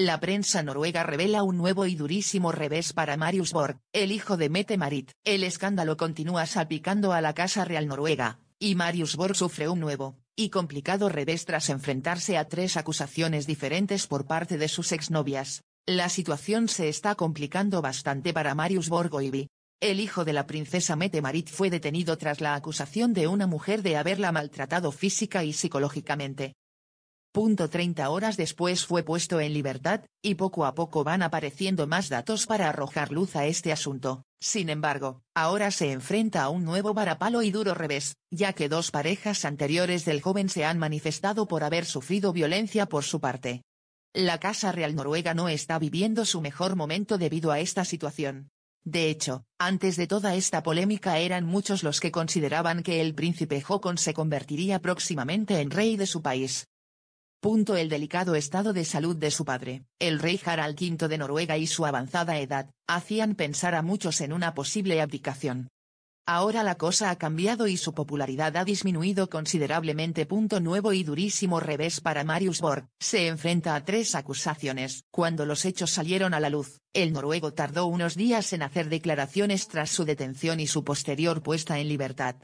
La prensa noruega revela un nuevo y durísimo revés para Marius Borg, el hijo de Mette Marit. El escándalo continúa salpicando a la Casa Real noruega, y Marius Borg sufre un nuevo y complicado revés tras enfrentarse a tres acusaciones diferentes por parte de sus exnovias. La situación se está complicando bastante para Marius Borg Oivi. El hijo de la princesa Mette Marit fue detenido tras la acusación de una mujer de haberla maltratado física y psicológicamente. Punto 30 horas después fue puesto en libertad, y poco a poco van apareciendo más datos para arrojar luz a este asunto. Sin embargo, ahora se enfrenta a un nuevo varapalo y duro revés, ya que dos parejas anteriores del joven se han manifestado por haber sufrido violencia por su parte. La Casa Real Noruega no está viviendo su mejor momento debido a esta situación. De hecho, antes de toda esta polémica eran muchos los que consideraban que el príncipe Håkon se convertiría próximamente en rey de su país, Punto el delicado estado de salud de su padre, el rey Harald V de Noruega y su avanzada edad, hacían pensar a muchos en una posible abdicación. Ahora la cosa ha cambiado y su popularidad ha disminuido considerablemente. Punto nuevo y durísimo revés para Marius Borg, se enfrenta a tres acusaciones. Cuando los hechos salieron a la luz, el noruego tardó unos días en hacer declaraciones tras su detención y su posterior puesta en libertad.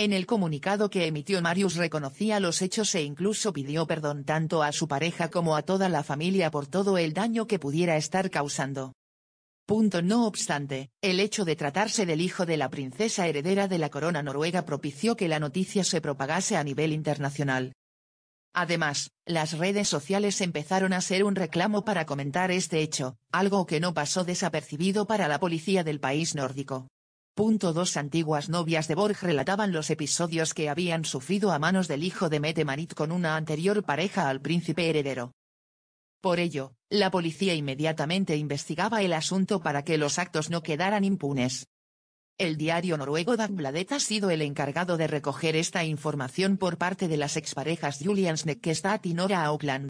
En el comunicado que emitió Marius reconocía los hechos e incluso pidió perdón tanto a su pareja como a toda la familia por todo el daño que pudiera estar causando. Punto no obstante, el hecho de tratarse del hijo de la princesa heredera de la corona noruega propició que la noticia se propagase a nivel internacional. Además, las redes sociales empezaron a ser un reclamo para comentar este hecho, algo que no pasó desapercibido para la policía del país nórdico dos antiguas novias de Borg relataban los episodios que habían sufrido a manos del hijo de Mete Marit con una anterior pareja al príncipe heredero. Por ello, la policía inmediatamente investigaba el asunto para que los actos no quedaran impunes. El diario noruego Dagbladet ha sido el encargado de recoger esta información por parte de las exparejas Julian Sneckestad y Nora Auckland.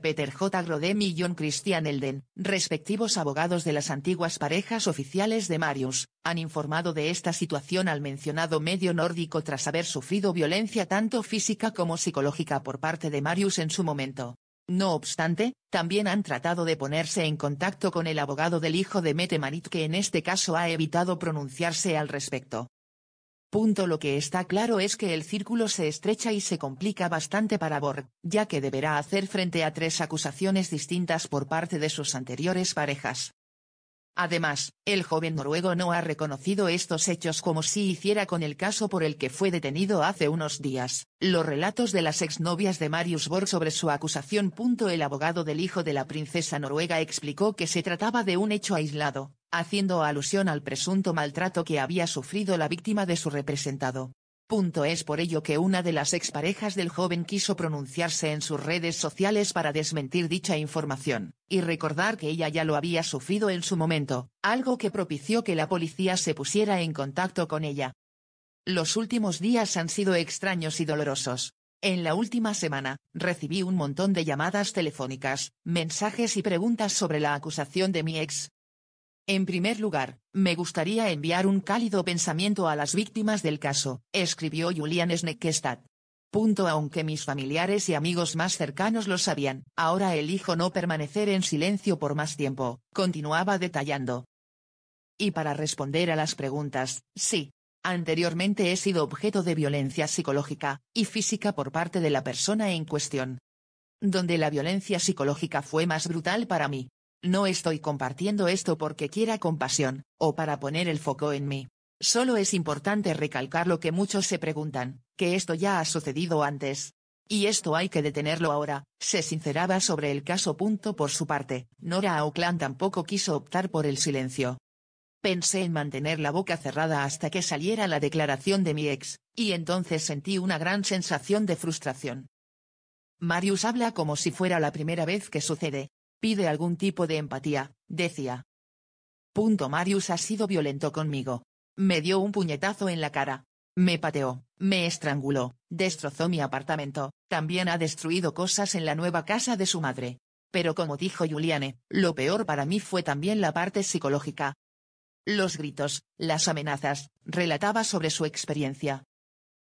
Peter J. Grodem y John Christian Elden, respectivos abogados de las antiguas parejas oficiales de Marius, han informado de esta situación al mencionado medio nórdico tras haber sufrido violencia tanto física como psicológica por parte de Marius en su momento. No obstante, también han tratado de ponerse en contacto con el abogado del hijo de Mete Marit que en este caso ha evitado pronunciarse al respecto. Punto lo que está claro es que el círculo se estrecha y se complica bastante para Borg, ya que deberá hacer frente a tres acusaciones distintas por parte de sus anteriores parejas. Además, el joven noruego no ha reconocido estos hechos como si hiciera con el caso por el que fue detenido hace unos días. Los relatos de las exnovias de Marius Borg sobre su acusación. El abogado del hijo de la princesa noruega explicó que se trataba de un hecho aislado, haciendo alusión al presunto maltrato que había sufrido la víctima de su representado. Punto es por ello que una de las exparejas del joven quiso pronunciarse en sus redes sociales para desmentir dicha información, y recordar que ella ya lo había sufrido en su momento, algo que propició que la policía se pusiera en contacto con ella. Los últimos días han sido extraños y dolorosos. En la última semana, recibí un montón de llamadas telefónicas, mensajes y preguntas sobre la acusación de mi ex, en primer lugar, me gustaría enviar un cálido pensamiento a las víctimas del caso, escribió Julian Sneckestad. Punto aunque mis familiares y amigos más cercanos lo sabían, ahora elijo no permanecer en silencio por más tiempo, continuaba detallando. Y para responder a las preguntas, sí. Anteriormente he sido objeto de violencia psicológica y física por parte de la persona en cuestión. Donde la violencia psicológica fue más brutal para mí, no estoy compartiendo esto porque quiera compasión, o para poner el foco en mí. Solo es importante recalcar lo que muchos se preguntan, que esto ya ha sucedido antes. Y esto hay que detenerlo ahora, se sinceraba sobre el caso. Punto por su parte, Nora Auckland tampoco quiso optar por el silencio. Pensé en mantener la boca cerrada hasta que saliera la declaración de mi ex, y entonces sentí una gran sensación de frustración. Marius habla como si fuera la primera vez que sucede, Pide algún tipo de empatía, decía. Punto Marius ha sido violento conmigo. Me dio un puñetazo en la cara. Me pateó, me estranguló, destrozó mi apartamento, también ha destruido cosas en la nueva casa de su madre. Pero como dijo Juliane, lo peor para mí fue también la parte psicológica. Los gritos, las amenazas, relataba sobre su experiencia,